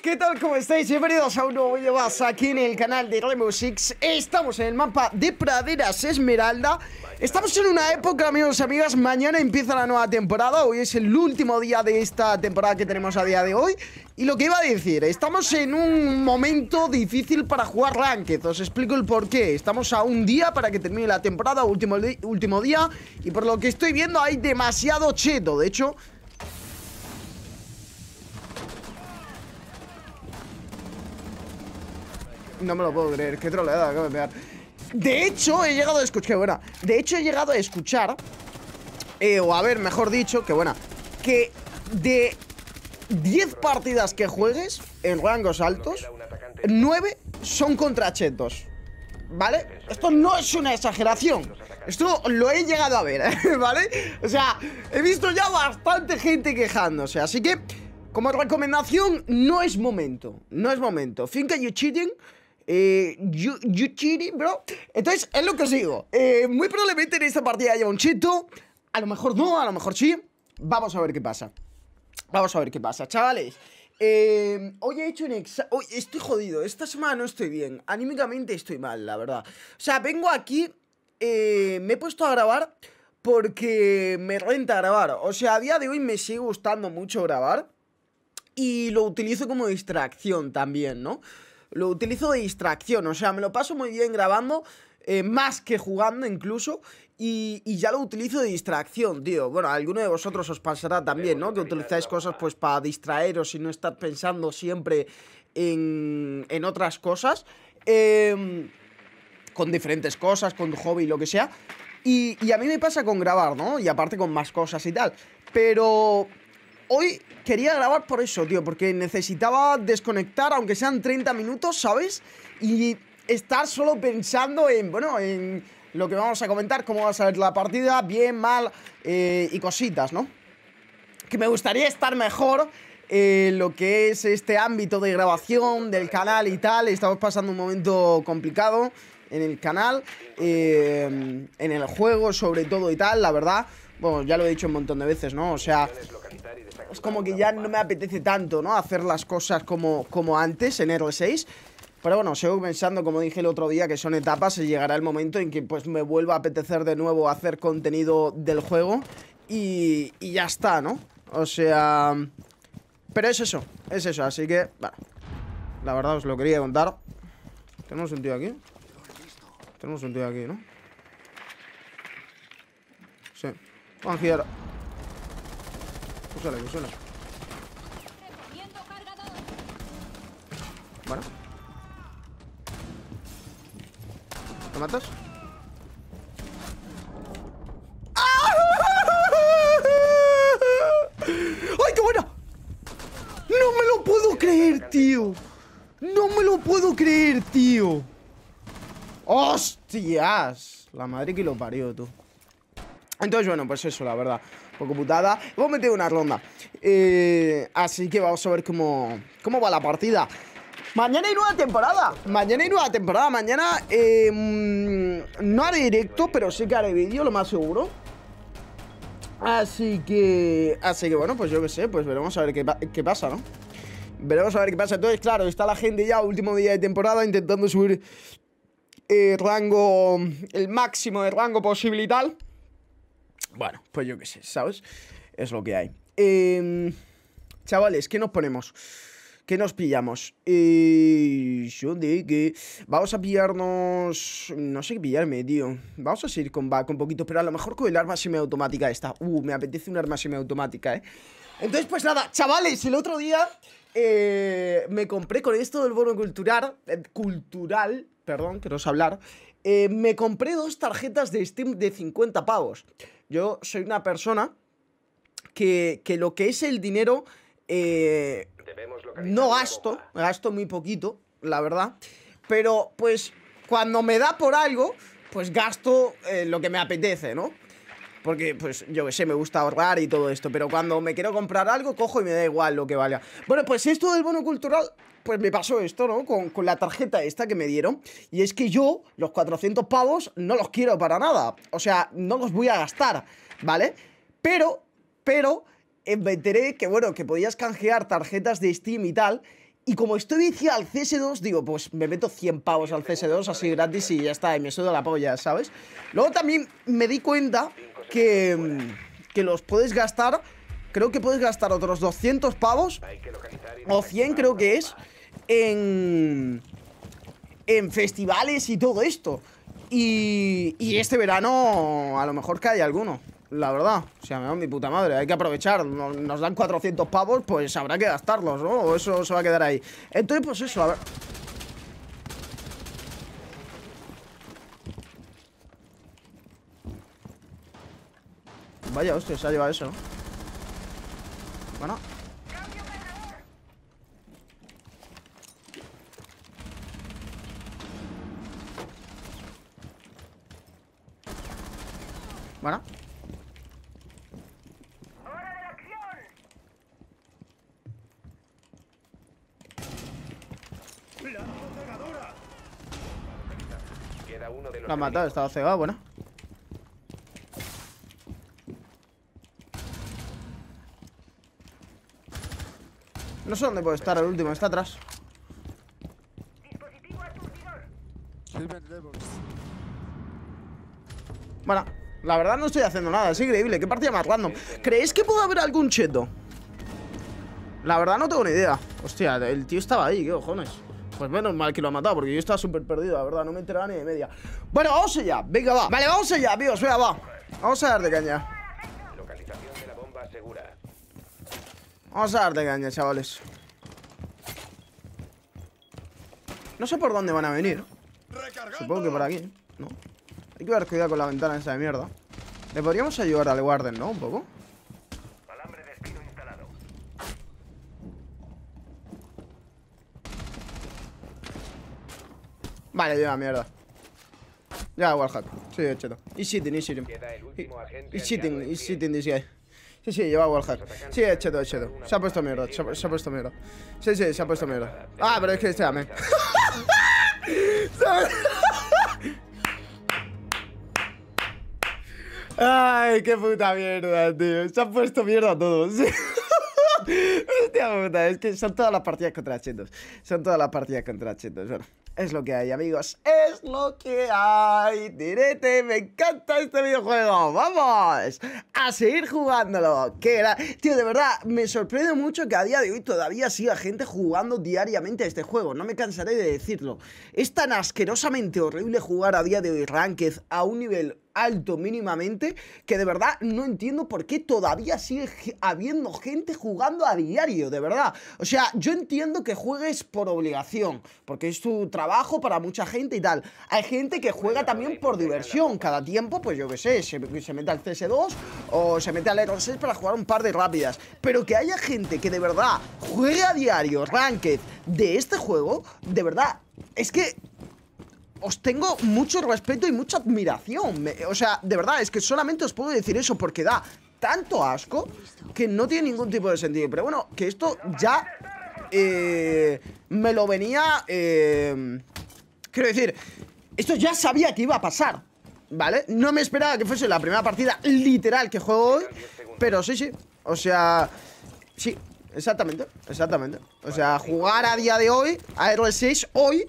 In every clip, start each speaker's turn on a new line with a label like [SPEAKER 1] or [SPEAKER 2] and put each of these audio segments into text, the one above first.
[SPEAKER 1] Pues, ¿qué tal? ¿Cómo estáis? Bienvenidos a un nuevo video más aquí en el canal de Remo Estamos en el mapa de Praderas Esmeralda Estamos en una época, amigos y amigas Mañana empieza la nueva temporada Hoy es el último día de esta temporada que tenemos a día de hoy Y lo que iba a decir, estamos en un momento difícil para jugar Ranked Os explico el porqué Estamos a un día para que termine la temporada, último, último día Y por lo que estoy viendo hay demasiado cheto De hecho... No me lo puedo creer, qué troleada acabo de pegar. De hecho, he llegado a escuchar. De hecho, he llegado a escuchar. Eh, o a ver, mejor dicho, que buena. Que de 10 partidas que juegues en rangos altos, 9 son contra ¿Vale? Esto no es una exageración. Esto lo he llegado a ver, ¿vale? O sea, he visto ya bastante gente quejándose. Así que, como recomendación, no es momento. No es momento. Think y cheating. Eh, you, you bro. Entonces, es lo que os digo. Eh, muy probablemente en esta partida haya un chito A lo mejor no, a lo mejor sí. Vamos a ver qué pasa. Vamos a ver qué pasa, chavales. Eh, hoy he hecho un Hoy estoy jodido. Esta semana no estoy bien. Anímicamente estoy mal, la verdad. O sea, vengo aquí. Eh, me he puesto a grabar porque me renta grabar. O sea, a día de hoy me sigue gustando mucho grabar. Y lo utilizo como distracción también, ¿no? lo utilizo de distracción, o sea, me lo paso muy bien grabando, eh, más que jugando incluso, y, ya lo utilizo de distracción, tío. Bueno, a alguno de vosotros os pasará también, ¿no? Que utilizáis cosas pues para distraeros y no estar pensando siempre en, otras cosas, em, con diferentes cosas, con tu hobby, lo que sea. Y, y, a mí me pasa con grabar, ¿no? Y aparte con más cosas y tal. Pero, hoy quería grabar por eso, tío, porque necesitaba desconectar, aunque sean 30 minutos, ¿sabes? Y estar solo pensando en, bueno, en lo que vamos a comentar, cómo va a salir la partida, bien, mal eh, y cositas, ¿no? Que me gustaría estar mejor en eh, lo que es este ámbito de grabación del canal y tal. Estamos pasando un momento complicado en el canal, eh, en el juego sobre todo y tal, la verdad. Bueno, ya lo he dicho un montón de veces, ¿no? O sea, es como que ya no me apetece tanto, ¿no? Hacer las cosas como, como antes en Hero 6 Pero bueno, sigo pensando, como dije el otro día, que son etapas y llegará el momento en que pues me vuelva a apetecer de nuevo hacer contenido del juego y, y ya está, ¿no? O sea... Pero es eso, es eso, así que, bueno, la verdad os lo quería contar. Tenemos un tío aquí. Tenemos un tío aquí, ¿no? Sí. Vamos a girar. Úsala, Bueno. ¿Te matas? ¡Ah! ¡Ay, qué buena! No me lo puedo creer, tío. No me lo puedo creer, tío. ¡Hostias! La madre que lo parió, tú. Entonces, bueno, pues eso, la verdad. Poco putada. Hemos metido una ronda. Eh, así que vamos a ver cómo, cómo va la partida. Mañana hay nueva temporada. Mañana hay nueva temporada. Mañana em, no haré directo, pero sí que haré vídeo, lo más seguro. Así que... Así que bueno, pues yo qué sé, pues veremos a ver qué, pasa, ¿no? Veremos a ver qué pasa. Entonces, claro, está la gente ya, último día de temporada, intentando subir eh, rango, el máximo de rango posible y tal. Bueno, pues yo qué sé, ¿sabes? Es lo que hay. Em, chavales, ¿qué nos ponemos? ¿Qué nos pillamos? yo que... Vamos a pillarnos... No sé qué pillarme, tío. Vamos a seguir con un poquito, pero a lo mejor con el arma semiautomática esta. Uh, me apetece un arma semiautomática, ¿eh? Entonces, pues nada, chavales, el otro día eh, me compré con esto del bono cultural... Eh, cultural, perdón, que no sé hablar. Eh, me compré dos tarjetas de Steam de 50 pavos. Yo soy una persona que, lo que es el dinero eh, no gasto, gasto muy poquito, la verdad. Pero pues cuando me da por algo, pues gasto eh, lo que me apetece, ¿no? Porque, pues, yo que sé, me gusta ahorrar y todo esto. Pero cuando me quiero comprar algo, cojo y me da igual lo que valga. Bueno, pues esto del bono cultural pues me pasó esto, ¿no? Con, la tarjeta esta que me dieron. Y es que yo, los 400 pavos, no los quiero para nada. O sea, no los voy a gastar, ¿vale? Pero, pero, eh, me enteré que, bueno, que podías canjear tarjetas de Steam y tal. Y como estoy viciado al CS2, digo, pues me meto 100 pavos al CS2 así gratis y ya está, y me suda la polla, ¿sabes? Luego también me di cuenta que, mm, que los puedes gastar, creo que puedes gastar otros 200 pavos, o 100 creo que es, en, en festivales y todo esto. Y, y este verano a lo mejor cae alguno, la verdad. O sea, me da mi puta madre, hay que aprovechar. Nos, dan 400 pavos, pues habrá que gastarlos, ¿no? O eso se va a quedar ahí. Entonces, pues eso, a ver... Vaya, hostia, se ha llevado eso. Bueno, La ¡Hora de acción! Queda uno matado, estaba cegado, bueno. No sé dónde puede estar el último, está atrás. Dispositivo Bueno. La verdad no estoy haciendo nada, es increíble Qué partida más random ¿Creéis que pudo haber algún cheto? La verdad no tengo ni idea Hostia, el tío estaba ahí, qué cojones pues menos mal que lo ha matado, porque yo estaba súper perdido, la verdad, no me enteraba ni de media. Bueno, vamos allá, venga, va. Vale, vamos allá, amigos, venga, va. Vamos a dar de caña. Vamos a dar de caña, chavales. No sé por dónde van a venir. Supongo que por aquí, ¿no? Hay que dar cuidado con la ventana esa de mierda. Le podríamos ayudar al guarden, ¿no? Un poco. Vale, lleva mierda. Lleva Warhack Sí, cheto. Y shitting, y sitting, Y shitting, y shitting this guy. Sí, sí, lleva wallhack. Sí, es cheto, es cheto. Se ha puesto mierda, se ha, puesto mierda. Sí, sí, se ha puesto mierda. Ah, pero es que este amén. Ay, qué puta mierda, tío. Se han puesto mierda a todos. es que son todas las partidas contra Chetos. Son todas las partidas contra Chetos. Bueno, es lo que hay, amigos. Es lo que hay. Direte, me encanta este videojuego. ¡Vamos! A seguir jugándolo. Qué era. Tío, de verdad, me sorprende mucho que a día de hoy todavía siga gente jugando diariamente a este juego. No me cansaré de decirlo. Es tan asquerosamente horrible jugar a día de hoy Ranked a un nivel alto mínimamente, que de verdad no entiendo por qué todavía sigue habiendo gente jugando a diario, de verdad. O sea, yo entiendo que juegues por obligación, porque es tu trabajo para mucha gente y tal. Hay gente que juega también por diversión, cada tiempo, pues yo qué sé, se, mete al CS2 o se mete al Eros 6 para jugar un par de rápidas. Pero que haya gente que de verdad juegue a diario Ranked de este juego, de verdad, es que os tengo mucho respeto y mucha admiración. o sea, de verdad, es que solamente os puedo decir eso porque da tanto asco que no tiene ningún tipo de sentido. Pero bueno, que esto ya eh, me lo venía... Eh, quiero decir, esto ya sabía que iba a pasar, ¿vale? No me esperaba que fuese la primera partida literal que juego hoy, pero sí, sí. O sea, sí, exactamente, exactamente. O sea, jugar a día de hoy, a R6 hoy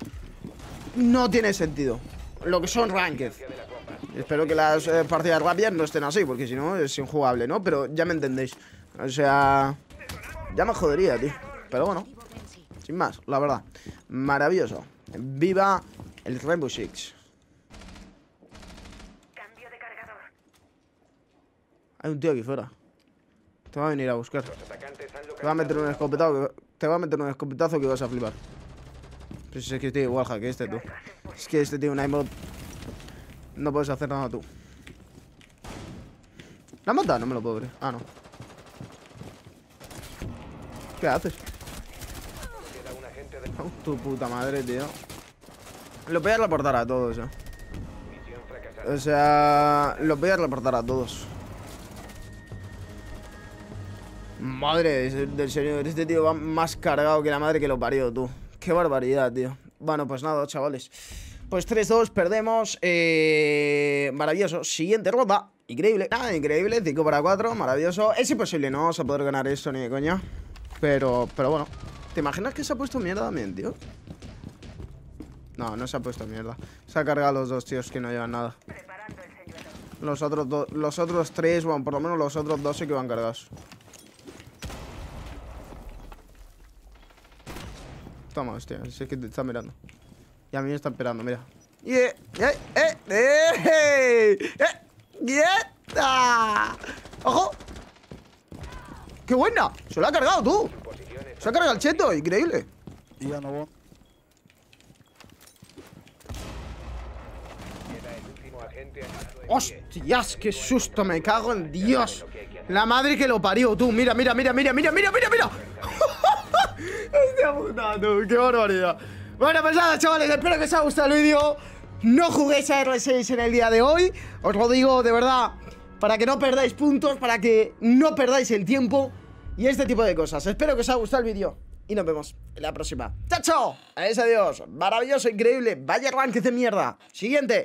[SPEAKER 1] no tiene sentido. Lo que son ranked. Espero que las eh, partidas rápidas no estén así, porque si no es injugable, ¿no? Pero ya me entendéis. O sea... Ya me jodería, tío. Pero bueno. Sin más, la verdad. Maravilloso. Viva el Rainbow Six. Hay un tío aquí fuera. Te va a venir a buscar. Te va a meter un escopetazo te va a meter un escopetazo que vas a flipar. Pues es que estoy igual que este, tú. Es que este tiene un No puedes hacer nada tú. ¿La mata? No me lo puedo ver. Ah, no. ¿Qué haces? tu puta madre, tío. Lo voy a reportar a todos, eh. O sea, Lo voy a reportar a todos. Madre, del señor, este tío va más cargado que la madre que lo parió, tú. Qué barbaridad, tío. Bueno, pues nada, chavales. Pues 3-2, perdemos. Eh, maravilloso. Siguiente ronda. Increíble. Nada, ah, increíble. 5 para 4. Maravilloso. Es imposible, no vamos a poder ganar esto ni de coña. Pero, pero bueno. ¿Te imaginas que se ha puesto mierda también, tío? No, no se ha puesto mierda. Se ha cargado los dos tíos que no llevan nada. Los otros, los otros tres, bueno, por lo menos los otros dos sí que van cargados. Si que te está mirando. Ya a mí me está esperando, mira. ¡Eh! ¡Eh! ¡Eh! ¡Eh! ¡Ah! ¡Ojo! ¡Qué buena! ¡Se lo ha cargado tú! Se ha cargado el cheto, increíble. Y ya no ¡Hostias! ¡Qué susto! ¡Me cago en Dios! La madre que lo parió, tú. Mira, mira, mira, mira, mira, mira, mira, mira. ¡Qué barbaridad! Bueno, pues nada, chavales, espero que os haya gustado el vídeo. No juguéis a R6 en el día de hoy. Os lo digo de verdad, para que no perdáis puntos, para que no perdáis el tiempo y este tipo de cosas. Espero que os haya gustado el vídeo y nos vemos en la próxima. ¡Chao, chao! Adiós, adiós. Maravilloso, increíble. Vaya que de mierda. Siguiente.